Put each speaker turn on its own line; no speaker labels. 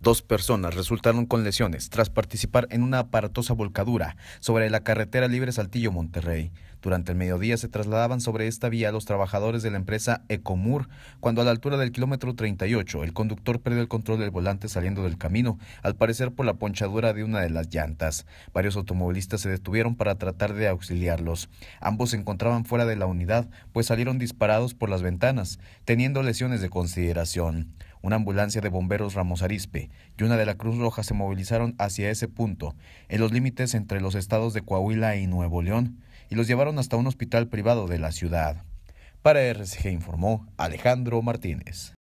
Dos personas resultaron con lesiones tras participar en una aparatosa volcadura sobre la carretera libre Saltillo-Monterrey. Durante el mediodía se trasladaban sobre esta vía los trabajadores de la empresa Ecomur, cuando a la altura del kilómetro 38 el conductor perdió el control del volante saliendo del camino, al parecer por la ponchadura de una de las llantas. Varios automovilistas se detuvieron para tratar de auxiliarlos. Ambos se encontraban fuera de la unidad, pues salieron disparados por las ventanas, teniendo lesiones de consideración. Una ambulancia de bomberos Ramos Arispe y una de la Cruz Roja se movilizaron hacia ese punto, en los límites entre los estados de Coahuila y Nuevo León, y los llevaron hasta un hospital privado de la ciudad. Para RCG informó Alejandro Martínez.